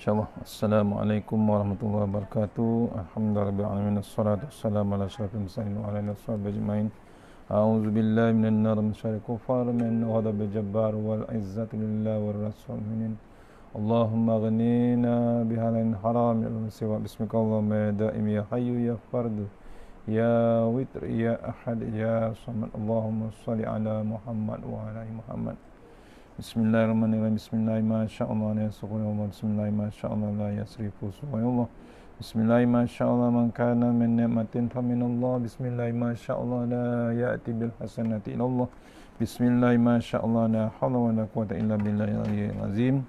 InsyaAllah Assalamualaikum warahmatullahi wabarakatuh Alhamdulillah Rabbil Alamin Assalatu wassalamu ala syarafil musallim wa ala ashabi ajma'in A'udzu billahi minan nar min syarri kufar min ghadab jabbar wal izzatu lillah wal rasul minin Allahumma ghnina bihalin haram ya siwa bismika Allahumma ya daim ya hayyu ya fard ya witr ya ahad ya samad Allahumma salli ala Muhammad wa ala Muhammad Bismillahirrahmanirrahim. Bismillahirrahmanirrahim. Bismillahirrahmanirrahim. Bismillahirrahmanirrahim. Bismillahirrahmanirrahim. Bismillahirrahmanirrahim. Bismillahirrahmanirrahim. Bismillahirrahmanirrahim. Bismillahirrahmanirrahim. Bismillahirrahmanirrahim. Bismillahirrahmanirrahim. Bismillahirrahmanirrahim.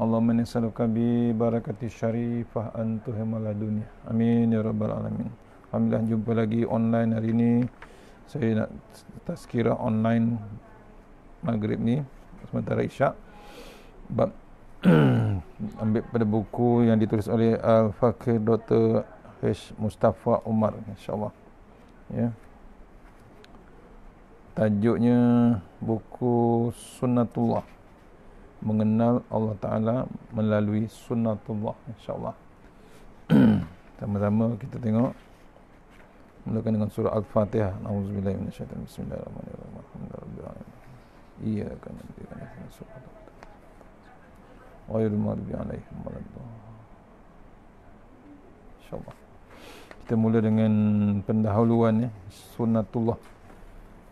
Allahumma inni as'aluka bi barakati syarifah an tuhimmal dunya. Amin ya rabbal alamin. Alhamdulillah jumpa lagi online hari ini. Saya nak tazkirah online maghrib ni sementara isyak bab ambil pada buku yang ditulis oleh Al Fakir Dr H Mustafa Umar insyaallah ya yeah. tajuknya buku sunnatullah mengenal Allah taala melalui sunnatullah insyaallah sama-sama kita tengok mulakan dengan surah al-fatihah auzubillahi minasyaitanir rajim bismillahirrahmanirrahim alhamdulillahi إياك نعبد وإياك نستعين غير المغضوب عليهم ولا الضالين kita mula dengan pendahuluan ya sunnatullah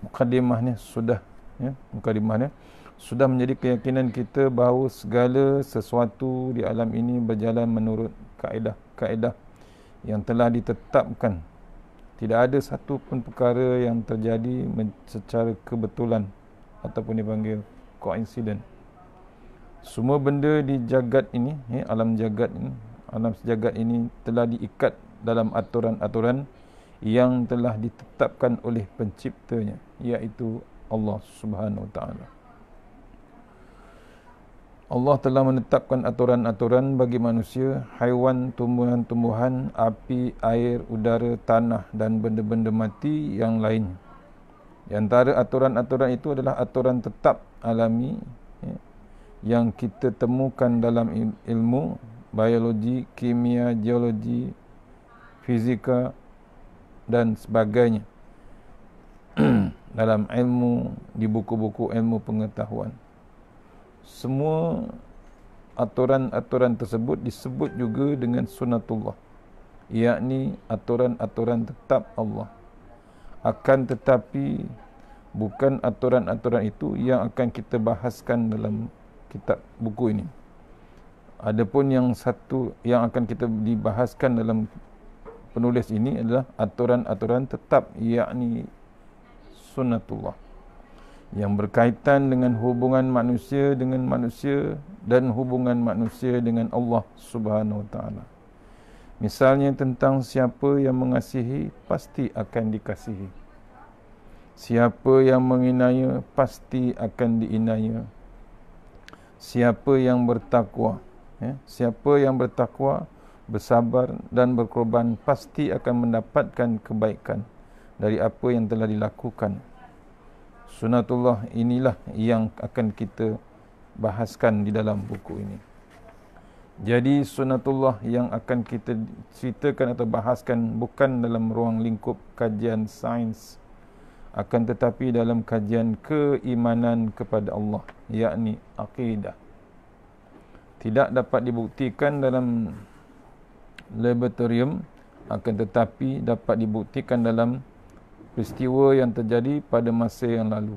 mukadimah ni sudah ya mukadimah ni sudah menjadi keyakinan kita bahawa segala sesuatu di alam ini berjalan menurut kaedah-kaedah yang telah ditetapkan tidak ada satu pun perkara yang terjadi secara kebetulan ataupun dipanggil coincident semua benda di jagat ini eh, alam jagat ini alam sejagat ini telah diikat dalam aturan-aturan yang telah ditetapkan oleh penciptanya iaitu Allah Subhanahu Wa Taala. Allah telah menetapkan aturan-aturan bagi manusia, haiwan, tumbuhan-tumbuhan, api, air, udara, tanah dan benda-benda mati yang lain. Di antara aturan-aturan itu adalah aturan tetap alami ya, yang kita temukan dalam ilmu biologi, kimia, geologi, fizika dan sebagainya. dalam ilmu di buku-buku ilmu pengetahuan. Semua aturan-aturan tersebut disebut juga dengan sunnatullah. Yakni aturan-aturan tetap Allah akan tetapi bukan aturan-aturan itu yang akan kita bahaskan dalam kitab buku ini adapun yang satu yang akan kita dibahaskan dalam penulis ini adalah aturan-aturan tetap yakni sunnatullah yang berkaitan dengan hubungan manusia dengan manusia dan hubungan manusia dengan Allah Subhanahu wa taala Misalnya tentang siapa yang mengasihi pasti akan dikasihi. Siapa yang menginaya pasti akan diinaya. Siapa yang bertakwa, ya, siapa yang bertakwa, bersabar dan berkorban pasti akan mendapatkan kebaikan dari apa yang telah dilakukan. Sunatullah inilah yang akan kita bahaskan di dalam buku ini. Jadi sunatullah yang akan kita ceritakan atau bahaskan bukan dalam ruang lingkup kajian sains akan tetapi dalam kajian keimanan kepada Allah yakni akidah. Tidak dapat dibuktikan dalam laboratorium akan tetapi dapat dibuktikan dalam peristiwa yang terjadi pada masa yang lalu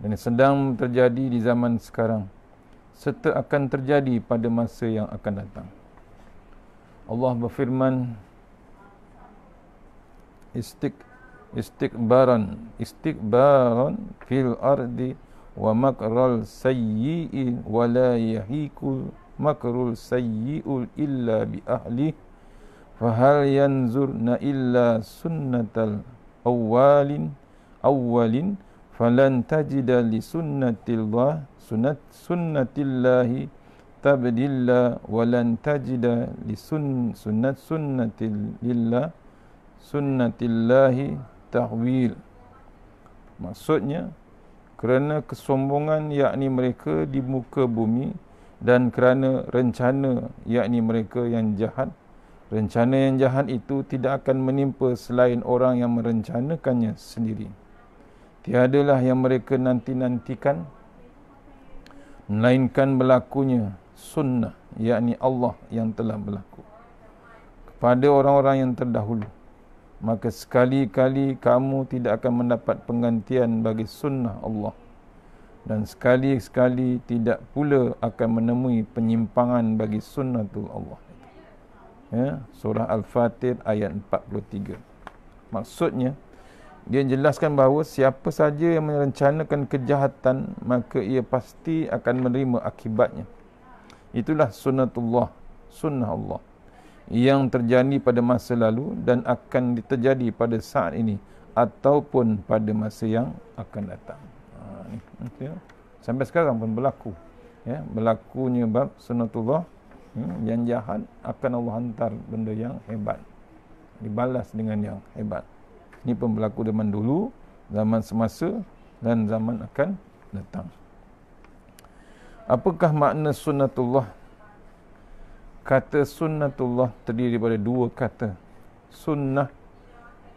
dan sedang terjadi di zaman sekarang serta akan terjadi pada masa yang akan datang. Allah berfirman istik istikbaran istikbaran fil ardi wa makral sayyi wa la yahiku makrul sayyiul illa bi ahli fa hal yanzurna illa sunnatal awwalin awwalin falan tajida li sunnatillah sunnat sunnatillahi tabdilla walan tajida li sun sunnat sunnatillah sunnatillahi tahwil maksudnya kerana kesombongan yakni mereka di muka bumi dan kerana rencana yakni mereka yang jahat rencana yang jahat itu tidak akan menimpa selain orang yang merencanakannya sendiri tiadalah yang mereka nanti-nantikan melainkan berlakunya sunnah yakni Allah yang telah berlaku kepada orang-orang yang terdahulu maka sekali-kali kamu tidak akan mendapat penggantian bagi sunnah Allah dan sekali-sekali tidak pula akan menemui penyimpangan bagi sunnatul Allah ya surah al-fatir ayat 43 maksudnya dia jelaskan bahawa siapa saja yang merencanakan kejahatan maka ia pasti akan menerima akibatnya itulah sunnatullah sunnah Allah yang terjadi pada masa lalu dan akan terjadi pada saat ini ataupun pada masa yang akan datang ha, ni, okay. sampai sekarang pun berlaku ya, berlakunya bab sunnatullah hmm, yang jahat akan Allah hantar benda yang hebat dibalas dengan yang hebat ini pun berlaku zaman dulu, zaman semasa dan zaman akan datang. Apakah makna sunnatullah? Kata sunnatullah terdiri daripada dua kata, sunnah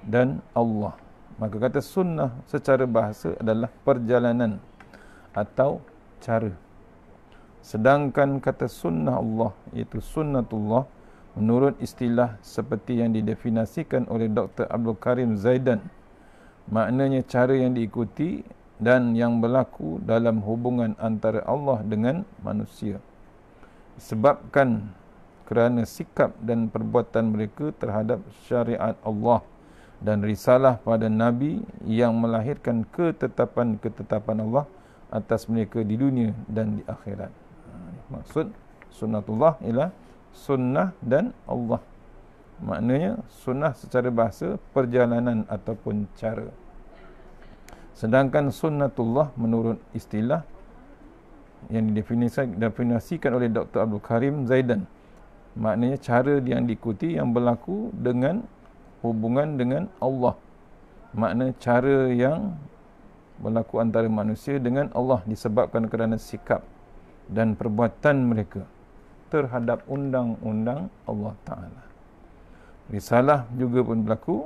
dan Allah. Maka kata sunnah secara bahasa adalah perjalanan atau cara. Sedangkan kata sunnah Allah iaitu sunnatullah Menurut istilah seperti yang didefinisikan oleh Dr. Abdul Karim Zaidan, maknanya cara yang diikuti dan yang berlaku dalam hubungan antara Allah dengan manusia. Sebabkan kerana sikap dan perbuatan mereka terhadap syariat Allah dan risalah pada Nabi yang melahirkan ketetapan-ketetapan Allah atas mereka di dunia dan di akhirat. Ha, maksud Sunatullah ialah sunnah dan Allah. Maknanya sunnah secara bahasa perjalanan ataupun cara. Sedangkan sunnatullah menurut istilah yang didefinisikan oleh Dr. Abdul Karim Zaidan. Maknanya cara yang diikuti yang berlaku dengan hubungan dengan Allah. Makna cara yang berlaku antara manusia dengan Allah disebabkan kerana sikap dan perbuatan mereka terhadap undang-undang Allah Taala. Risalah juga pun berlaku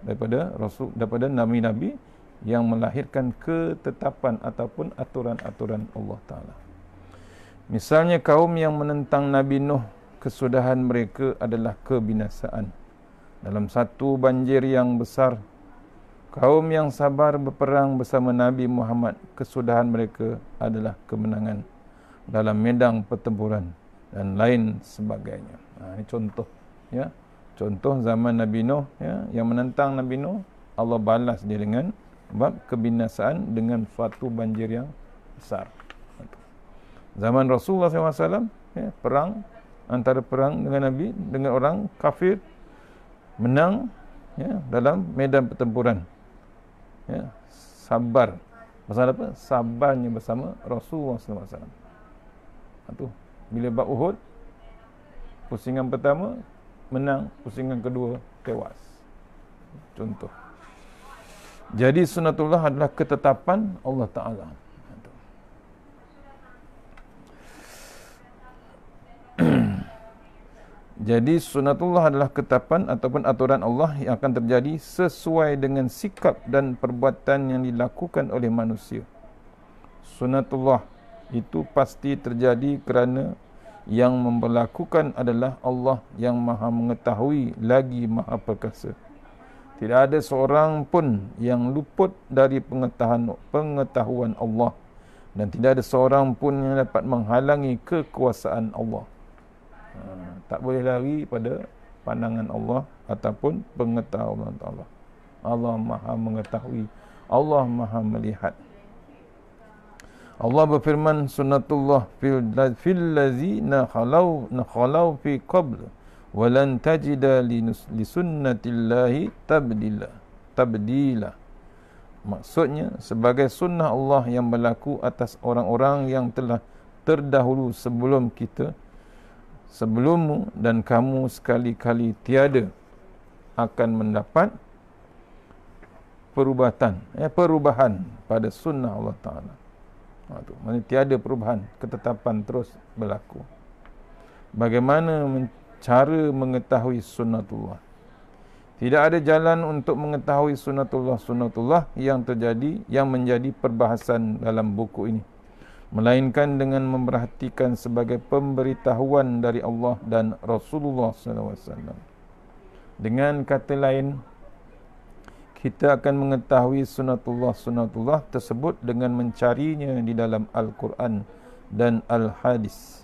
daripada rasul daripada nabi-nabi yang melahirkan ketetapan ataupun aturan-aturan Allah Taala. Misalnya kaum yang menentang Nabi Nuh kesudahan mereka adalah kebinasaan. Dalam satu banjir yang besar, kaum yang sabar berperang bersama Nabi Muhammad kesudahan mereka adalah kemenangan dalam medang pertempuran dan lain sebagainya. Ha, ini contoh ya. Contoh zaman Nabi Nuh ya yang menentang Nabi Nuh Allah balas dia dengan bab kebinasaan dengan fatu banjir yang besar. Zaman Rasulullah SAW ya, perang antara perang dengan Nabi dengan orang kafir menang ya, dalam medan pertempuran. Ya, sabar. Masalah apa? Sabarnya bersama Rasulullah SAW. Itu bila bab Uhud pusingan pertama menang pusingan kedua tewas contoh jadi sunatullah adalah ketetapan Allah Ta'ala Jadi sunatullah adalah ketetapan ataupun aturan Allah yang akan terjadi sesuai dengan sikap dan perbuatan yang dilakukan oleh manusia. Sunatullah itu pasti terjadi kerana yang memperlakukan adalah Allah yang maha mengetahui lagi maha perkasa. Tidak ada seorang pun yang luput dari pengetahuan, Allah dan tidak ada seorang pun yang dapat menghalangi kekuasaan Allah. Ha, tak boleh lari pada pandangan Allah ataupun pengetahuan Allah. Allah maha mengetahui. Allah maha melihat. Allah berfirman sunnatullah fil fil ladzina khalau khalau fi qabl wa lan tajida li sunnatillahi tabdila tabdila maksudnya sebagai sunnah Allah yang berlaku atas orang-orang yang telah terdahulu sebelum kita sebelummu dan kamu sekali-kali tiada akan mendapat perubatan eh, perubahan pada sunnah Allah Ta'ala Ha, tu. Maksudnya tiada perubahan, ketetapan terus berlaku. Bagaimana men- cara mengetahui sunatullah? Tidak ada jalan untuk mengetahui sunatullah sunatullah yang terjadi yang menjadi perbahasan dalam buku ini melainkan dengan memperhatikan sebagai pemberitahuan dari Allah dan Rasulullah sallallahu alaihi wasallam. Dengan kata lain, kita akan mengetahui sunatullah-sunatullah tersebut dengan mencarinya di dalam Al-Quran dan Al-Hadis.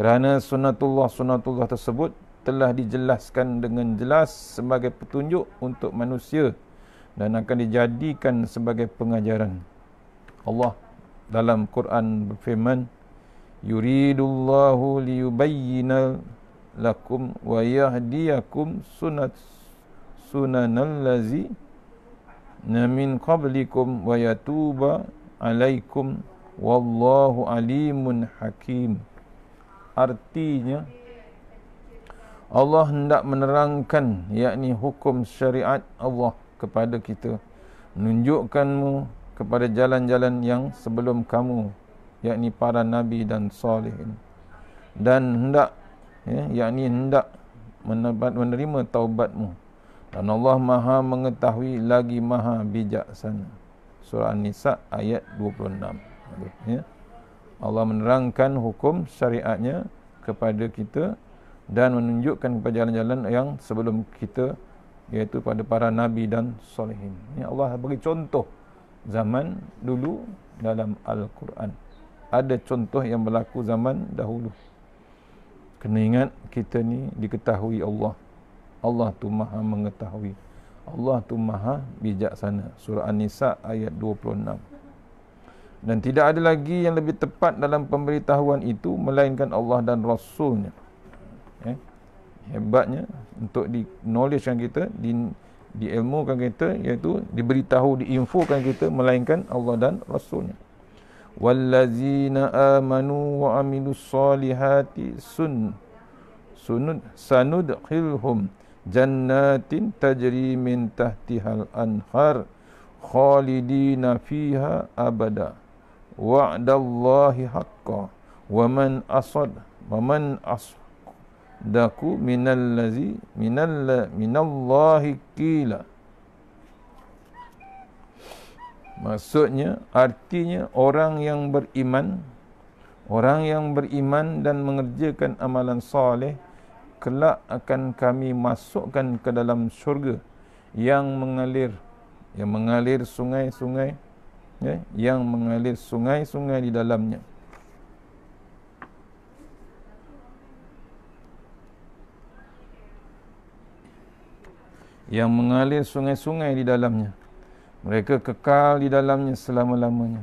Kerana sunatullah-sunatullah tersebut telah dijelaskan dengan jelas sebagai petunjuk untuk manusia dan akan dijadikan sebagai pengajaran. Allah dalam Quran berfirman, Yuridullahu liyubayyina lakum wa yahdiyakum sunat sunanallazi min qablikum wa yatuba alaikum wallahu alimun hakim artinya Allah hendak menerangkan yakni hukum syariat Allah kepada kita menunjukkanmu kepada jalan-jalan yang sebelum kamu yakni para nabi dan salihin dan hendak ya, yakni hendak menerima taubatmu dan Allah maha mengetahui lagi maha bijaksana. Surah An-Nisa ayat 26. Ya. Allah menerangkan hukum syariatnya kepada kita dan menunjukkan kepada jalan-jalan yang sebelum kita iaitu pada para nabi dan solehin. Ya Allah beri contoh zaman dulu dalam Al-Quran. Ada contoh yang berlaku zaman dahulu. Kena ingat kita ni diketahui Allah. Allah tu maha mengetahui Allah tu maha bijaksana Surah An-Nisa ayat 26 Dan tidak ada lagi yang lebih tepat dalam pemberitahuan itu Melainkan Allah dan Rasulnya eh? Hebatnya untuk di knowledge kita di, di ilmukan kita iaitu diberitahu diinfokan kita melainkan Allah dan Rasulnya Wallazina amanu wa amilus salihati sun sunud sanud sanudkhilhum jannatin tajri min tahtihal anhar khalidina fiha abada wa'dallahi haqqa wa man asad wa man asdaku minallazi minall minallahi qila maksudnya artinya orang yang beriman orang yang beriman dan mengerjakan amalan soleh kelak akan kami masukkan ke dalam syurga yang mengalir yang mengalir sungai-sungai ya, yang mengalir sungai-sungai di dalamnya yang mengalir sungai-sungai di dalamnya mereka kekal di dalamnya selama-lamanya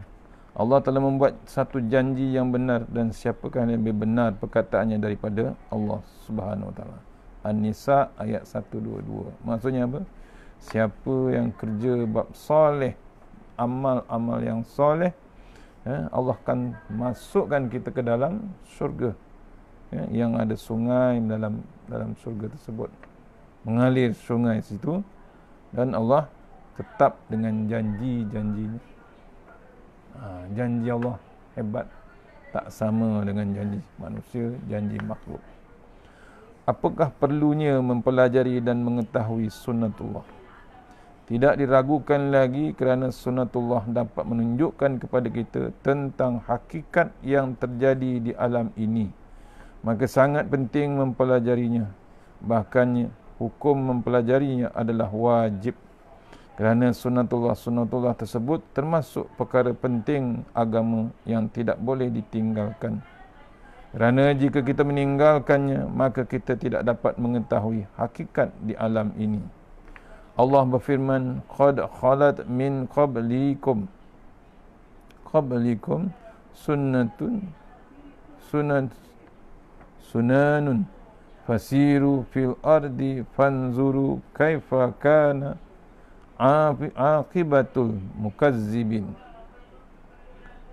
Allah telah membuat satu janji yang benar dan siapakah yang lebih benar perkataannya daripada Allah Subhanahu Wataala An-Nisa ayat 122. Maksudnya apa? Siapa yang kerja bab soleh, amal-amal yang soleh, ya, Allah akan masukkan kita ke dalam syurga. Ya, yang ada sungai dalam dalam syurga tersebut. Mengalir sungai situ. Dan Allah tetap dengan janji-janjinya ha, janji Allah hebat tak sama dengan janji manusia janji makhluk apakah perlunya mempelajari dan mengetahui sunnatullah tidak diragukan lagi kerana sunnatullah dapat menunjukkan kepada kita tentang hakikat yang terjadi di alam ini maka sangat penting mempelajarinya bahkan hukum mempelajarinya adalah wajib kerana sunatullah-sunatullah tersebut termasuk perkara penting agama yang tidak boleh ditinggalkan. Kerana jika kita meninggalkannya, maka kita tidak dapat mengetahui hakikat di alam ini. Allah berfirman, Qad khalat min qablikum. Qablikum sunnatun sunat sunanun fasiru fil ardi fanzuru kaifa kana aqibatul mukazzibin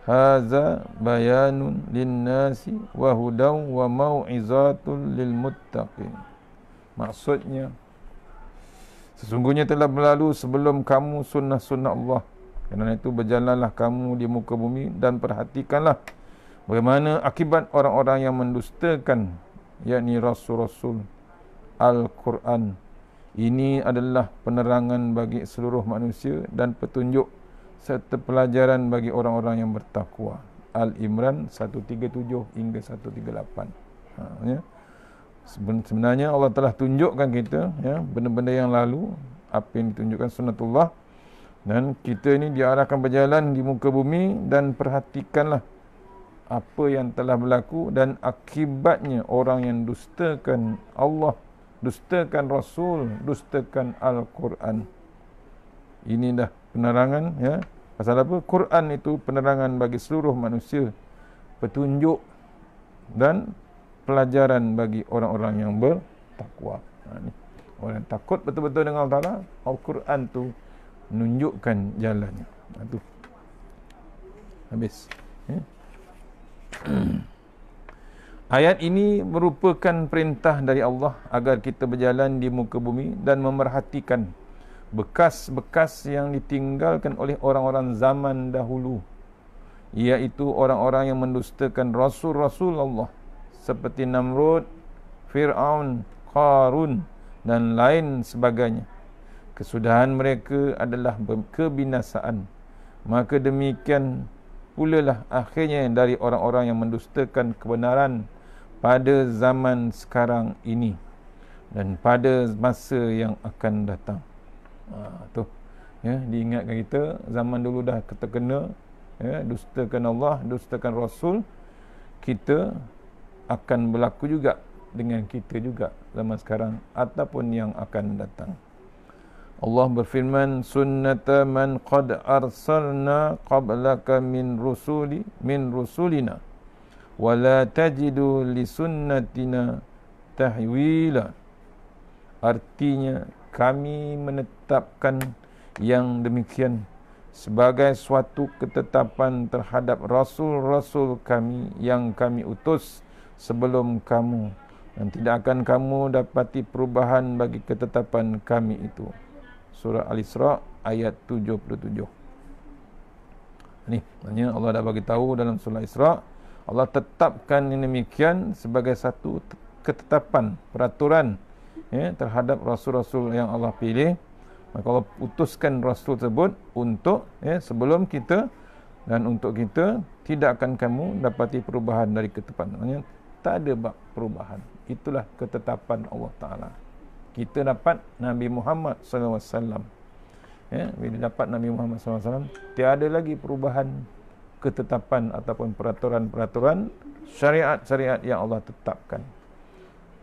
hadza bayanun linnasi wa hudaw wa mau'izatul lil muttaqin maksudnya sesungguhnya telah berlalu sebelum kamu sunnah-sunnah Allah kerana itu berjalanlah kamu di muka bumi dan perhatikanlah bagaimana akibat orang-orang yang mendustakan yakni rasul-rasul Al-Quran ini adalah penerangan bagi seluruh manusia dan petunjuk serta pelajaran bagi orang-orang yang bertakwa. Al-Imran 137 hingga 138. Ha, ya. Sebenarnya Allah telah tunjukkan kita ya, benda-benda yang lalu, apa yang ditunjukkan Sunatullah Dan kita ini diarahkan berjalan di muka bumi dan perhatikanlah apa yang telah berlaku dan akibatnya orang yang dustakan Allah dustakan rasul dustakan al-Quran ini dah penerangan ya pasal apa Quran itu penerangan bagi seluruh manusia petunjuk dan pelajaran bagi orang-orang yang bertakwa ha, ni. orang yang takut betul-betul dengan Allah Ta'ala Al-Quran tu menunjukkan jalannya ha, habis ya? Ayat ini merupakan perintah dari Allah agar kita berjalan di muka bumi dan memerhatikan bekas-bekas yang ditinggalkan oleh orang-orang zaman dahulu iaitu orang-orang yang mendustakan rasul-rasul Allah seperti Namrud, Firaun, Qarun dan lain sebagainya. Kesudahan mereka adalah kebinasaan. Maka demikian pulalah akhirnya dari orang-orang yang mendustakan kebenaran pada zaman sekarang ini dan pada masa yang akan datang. Ha, tu. Ya, diingatkan kita zaman dulu dah terkena ya, dustakan Allah, dustakan Rasul kita akan berlaku juga dengan kita juga zaman sekarang ataupun yang akan datang. Allah berfirman sunnata man qad arsalna qablaka min rusuli min rusulina wala tajidu li sunnatina tahwila artinya kami menetapkan yang demikian sebagai suatu ketetapan terhadap rasul-rasul kami yang kami utus sebelum kamu dan tidak akan kamu dapati perubahan bagi ketetapan kami itu surah al-isra ayat 77 ni maknanya Allah dah bagi tahu dalam surah Al isra' Allah tetapkan ini demikian sebagai satu ketetapan peraturan ya, terhadap rasul-rasul yang Allah pilih maka Allah putuskan rasul tersebut untuk ya, sebelum kita dan untuk kita tidak akan kamu dapati perubahan dari ketetapan maknanya tak ada bak perubahan itulah ketetapan Allah Taala kita dapat Nabi Muhammad SAW ya, bila dapat Nabi Muhammad SAW tiada lagi perubahan ketetapan ataupun peraturan-peraturan syariat-syariat yang Allah tetapkan.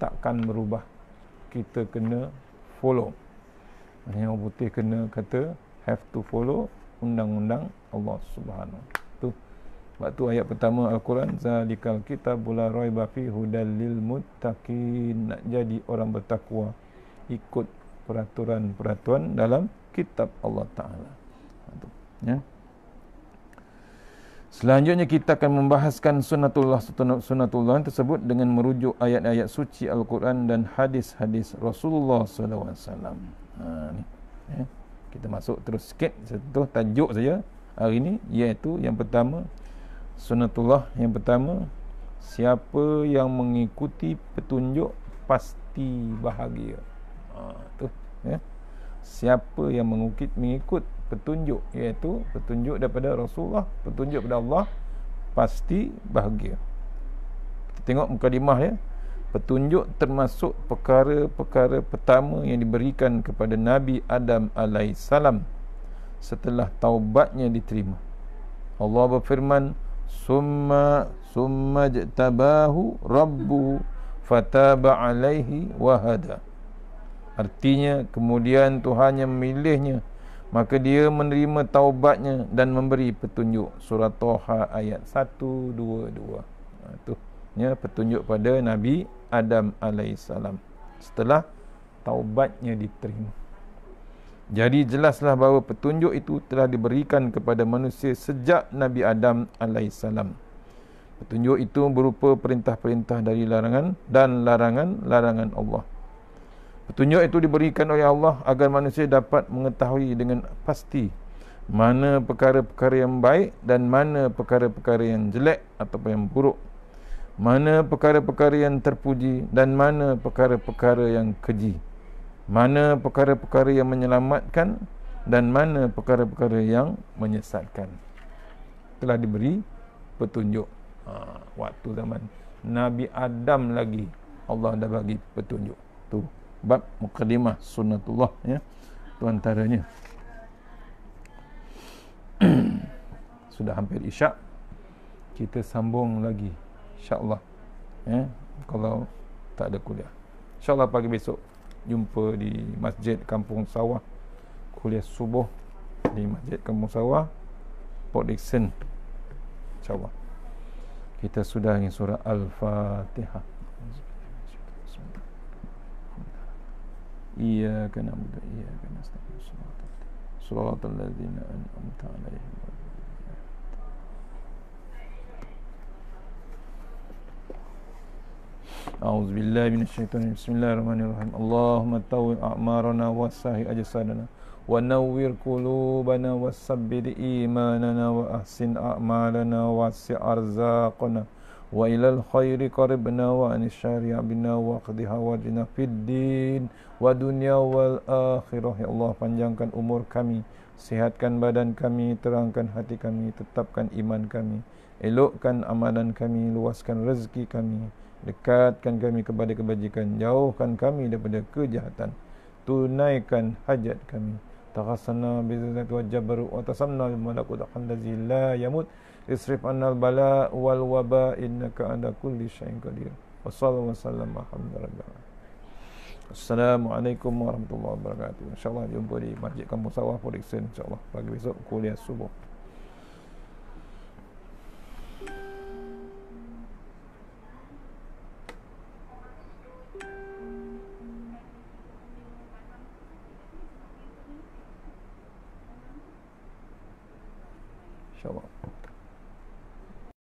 Takkan merubah. Kita kena follow. Yang putih kena kata have to follow undang-undang Allah Subhanahu. Tu waktu ayat pertama Al-Quran zalikal kitabul raiba fi hudal lil muttaqin nak jadi orang bertakwa ikut peraturan-peraturan dalam kitab Allah Taala. Ha, ya. Selanjutnya kita akan membahaskan sunnatullah sunnatullah tersebut dengan merujuk ayat-ayat suci Al-Quran dan hadis-hadis Rasulullah SAW. Ha, ni. Eh, kita masuk terus sikit satu tajuk saja hari ini iaitu yang pertama sunnatullah yang pertama siapa yang mengikuti petunjuk pasti bahagia. Ha, tu, eh. Siapa yang mengikut petunjuk iaitu petunjuk daripada Rasulullah petunjuk daripada Allah pasti bahagia kita tengok mukadimah ya petunjuk termasuk perkara-perkara pertama yang diberikan kepada Nabi Adam alaihissalam setelah taubatnya diterima Allah berfirman summa summa jatabahu rabbu fataba alaihi wahada artinya kemudian Tuhan yang memilihnya Maka dia menerima taubatnya dan memberi petunjuk. Surah Toha ayat 122. Ha, tu. Ya, petunjuk pada Nabi Adam AS. Setelah taubatnya diterima. Jadi jelaslah bahawa petunjuk itu telah diberikan kepada manusia sejak Nabi Adam AS. Petunjuk itu berupa perintah-perintah dari larangan dan larangan-larangan Allah. Petunjuk itu diberikan oleh Allah agar manusia dapat mengetahui dengan pasti mana perkara-perkara yang baik dan mana perkara-perkara yang jelek atau yang buruk. Mana perkara-perkara yang terpuji dan mana perkara-perkara yang keji. Mana perkara-perkara yang menyelamatkan dan mana perkara-perkara yang menyesatkan. Telah diberi petunjuk ha, waktu zaman Nabi Adam lagi Allah dah bagi petunjuk. Tu bab mukadimah sunnatullah ya itu antaranya sudah hampir isyak kita sambung lagi insyaallah ya kalau tak ada kuliah insyaallah pagi besok jumpa di masjid kampung sawah kuliah subuh di masjid kampung sawah Port Dixon insyaallah kita sudah ingin surah al-fatihah إياك نعبد وإياك نستعين صراط صراط الذين أنعمت عليهم أعوذ بالله من الشيطان بسم الله الرحمن الرحيم اللهم تو أعمارنا وسهي أجسادنا ونور قلوبنا وثبت إيماننا وأحسن أعمالنا واسع أرزاقنا Wa wa khairi وإلى الخير قربنا وعن الشر يعبنا fid din wa الدين wal akhirah ya Allah panjangkan umur kami sihatkan badan kami terangkan hati kami tetapkan iman kami elokkan amalan kami luaskan rezeki kami dekatkan kami kepada kebajikan jauhkan kami daripada kejahatan tunaikan hajat kami Tawassalna bi zati wa jabru wa tasanna bi malakut allazi la yamut isrif al bala wal waba innaka ala kulli syai'in qadir. Wassallallahu wasallam alhamdulillah. Assalamualaikum warahmatullahi wabarakatuh. Insyaallah jumpa di masjid Kampung Sawah Production insyaallah pagi besok kuliah subuh.